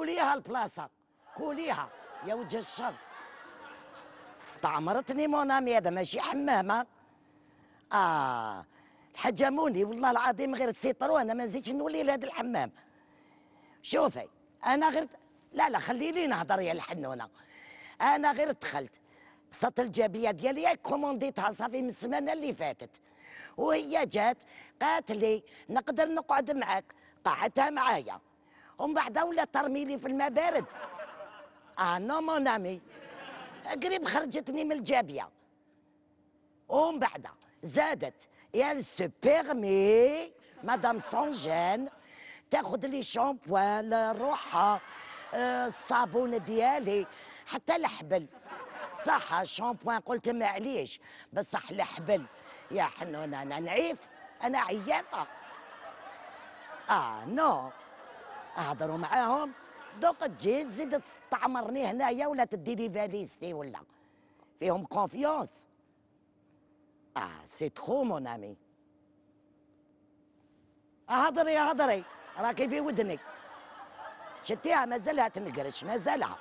كوليها البلاصه كوليها يا وجه الشر استعمرتني مونامي هذا ماشي حمامه اه حجموني والله العظيم غير تسيطروا انا ما نزيدش نولي لهذا الحمام شوفي انا غير لا لا خليني نهضر يا الحنونه انا غير دخلت سطل الجابيه ديالي كومونديتها صافي من السمانه اللي فاتت وهي جات قالت لي نقدر نقعد معاك قعدتها معايا هم بعد ولا ترميلي في الماء بارد اه نو مون امي قريب خرجتني من الجابيه ومن بعد زادت يا se مدام سون جان تاخذ لي شامبوان لروحها آه، الصابون ديالي حتى الحبل صح الشامبوان قلت معليش بصح الحبل يا حنون انا نعيف انا عيانه اه نو اهضروا معاهم دوك تجي تزيد تستعمرني هنايا ولا تدي لي فاليستي ولا فيهم كونفيونس اه سي تخو مون امي اهضري اهضري راكي في ودني شتيها مازالها تنقرش مازالها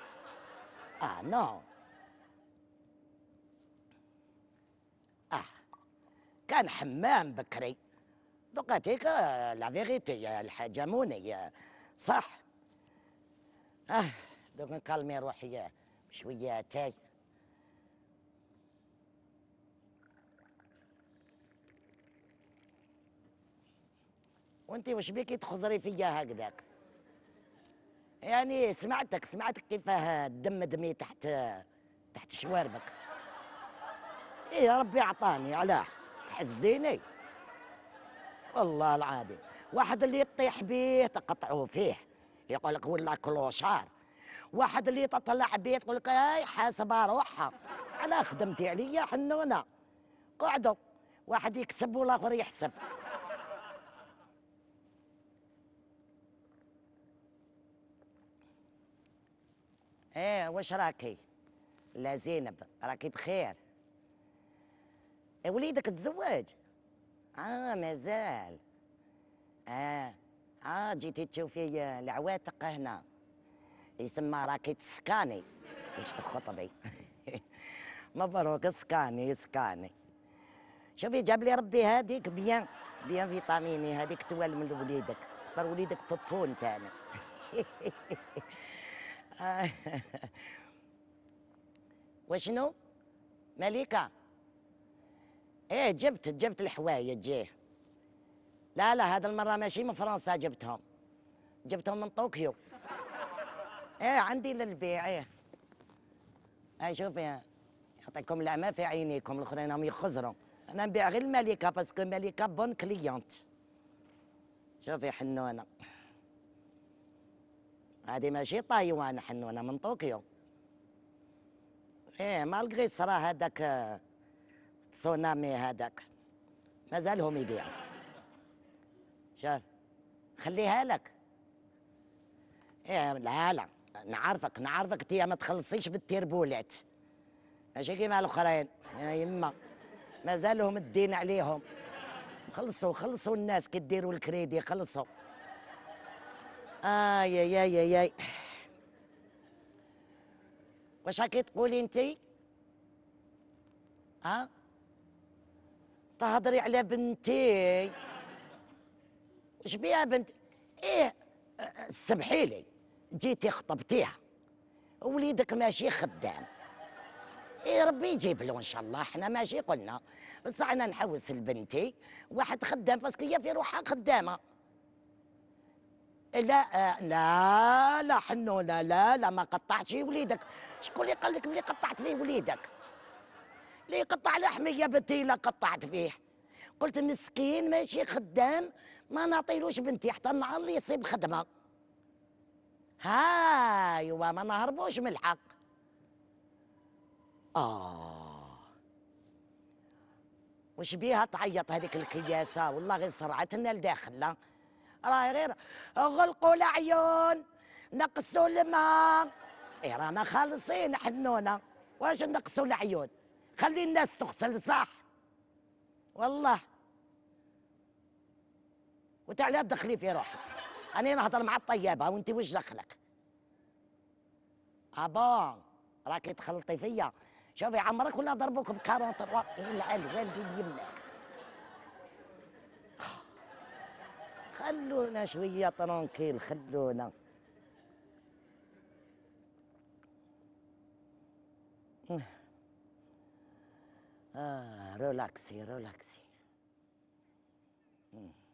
اه نو اه كان حمام بكري دوك هاتيك آه، لا فيغيتي آه، الحاجه موني آه. صح اه دوك نكلمي روحي شويه تاي وانت واش بيكي تخزري فيا هكذاك يعني سمعتك سمعتك كيفاه الدم دمي تحت تحت شواربك ايه يا ربي اعطاني علاه تحزديني والله العظيم واحد اللي يطيح بيه تقطعوا فيه يقول لك ولا كلوشار واحد اللي تطلع بيه تقول لك هاي حاسبه روحها على خدمتي يعني عليا حنونه قعدوا واحد يكسب والاخر يحسب ايه واش راكي لا زينب راكي بخير إيه، وليدك تزوج اه مازال اه اه جيتي تشوفي آه، العواتق هنا يسمى راكي تسكاني مش خطبي مبروك سكاني سكاني شوفي جاب لي ربي هذيك بيان بيان فيتاميني هذيك توال من وليدك خطر وليدك ببون تاني وشنو مليكه ايه جبت جبت الحوايج جيه لا لا هذا المرة ماشي من فرنسا جبتهم جبتهم من طوكيو ايه عندي للبيع ايه هاي شوفي يعطيكم العمى في عينيكم الاخرين هم يخزروا انا نبيع غير الملكة باسكو الملكة بون كليونت شوفي حنونة هذه ماشي طايوان حنونة من طوكيو ايه مالغري صرا هذاك تسونامي هذاك مازالهم يبيعوا شاف خليها لك ايه لا لا نعرفك نعرفك انت ما تخلصيش بالتيربولات ماشي كيما الاخرين يا يما مازالهم الدين عليهم خلصوا خلصوا الناس كي ديروا الكريدي خلصوا اي يا يا يا واش راكي تقولي انت ها تهضري على بنتي شبيها بنت ايه سمحي لي جيتي خطبتيها وليدك ماشي خدام ايه ربي يجيب له ان شاء الله احنا ماشي قلنا بس انا نحوس لبنتي واحد خدام باسكو هي في روحها خدامه لا لا لا حنونه لا لا ما قطعتش وليدك شكون اللي قال لك ملي قطعت فيه وليدك اللي قطع لحمي يا بنتي لا قطعت فيه قلت مسكين ماشي خدام ما نعطيلوش بنتي حتى النهار اللي يصيب خدمه ها يوا ما نهربوش من الحق اه وش بيها تعيط هذيك الكياسه والله غير صرعتنا لداخل لا راهي غير غلقوا العيون نقصوا الماء اي رانا خالصين حنونه واش نقصوا العيون خلي الناس تغسل صح والله وتعالى تدخلي في روحك انا نهضر مع الطيابه وانت وش دخلك ابون راكي تخلطي فيا شوفي عمرك ولا ضربوك ب 43 يلعن والدي يملك خلونا شويه ترونكيل خلونا آه رولاكسي رولاكسي مم.